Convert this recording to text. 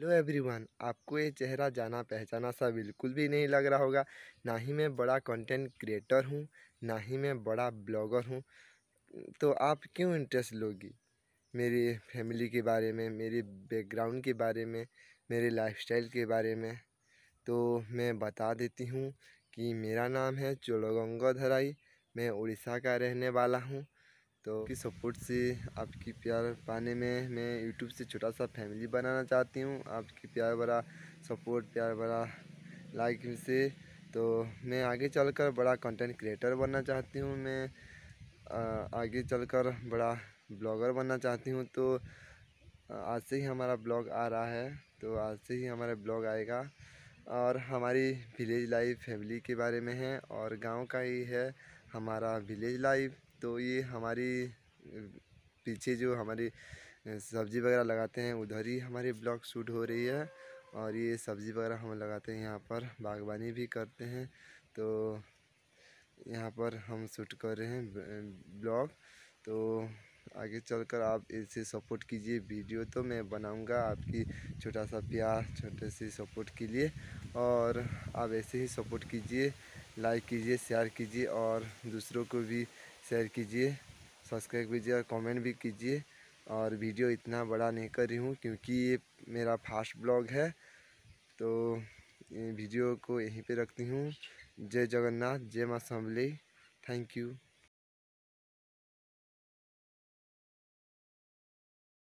hello everyone आपको ये चेहरा जाना पहचाना सा बिल्कुल भी नहीं लग रहा होगा ना ही मैं बड़ा कंटेंट क्रिएटर हूँ ना ही मैं बड़ा ब्लॉगर हूँ तो आप क्यों इंटरेस्ट लोगी मेरी फैमिली के बारे में मेरी बैकग्राउंड के बारे में मेरे लाइफस्टाइल के बारे में तो मैं बता देती हूँ कि मेरा नाम है चोलोगंगा धराई मैं उड़ीसा का रहने वाला हूँ तो की सपोर्ट से आपकी प्यार पाने में मैं यूट्यूब से छोटा सा फैमिली बनाना चाहती हूँ आपकी प्यार भरा सपोर्ट प्यार भरा लाइक से तो मैं आगे चलकर बड़ा कंटेंट क्रिएटर बनना चाहती हूँ मैं आगे चलकर बड़ा ब्लॉगर बनना चाहती हूँ तो आज से ही हमारा ब्लॉग आ रहा है तो आज से ही हमारा ब्लॉग आएगा और हमारी विलेज लाइफ फैमिली के बारे में है और गांव का ही है हमारा विलेज लाइफ तो ये हमारी पीछे जो हमारी सब्ज़ी वगैरह लगाते हैं उधर ही हमारी ब्लॉग शूट हो रही है और ये सब्ज़ी वगैरह हम लगाते हैं यहाँ पर बागवानी भी करते हैं तो यहाँ पर हम शूट कर रहे हैं ब्लॉग तो आगे चलकर आप इसे सपोर्ट कीजिए वीडियो तो मैं बनाऊंगा आपकी छोटा सा प्यार छोटे सी सपोर्ट के लिए और आप ऐसे ही सपोर्ट कीजिए लाइक कीजिए शेयर कीजिए और दूसरों को भी शेयर कीजिए सब्सक्राइब कीजिए और कमेंट भी कीजिए और वीडियो इतना बड़ा नहीं कर रही हूँ क्योंकि ये मेरा फास्ट ब्लॉग है तो वीडियो को यहीं पे रखती हूँ जय जगन्नाथ जय माँ समले थैंक यू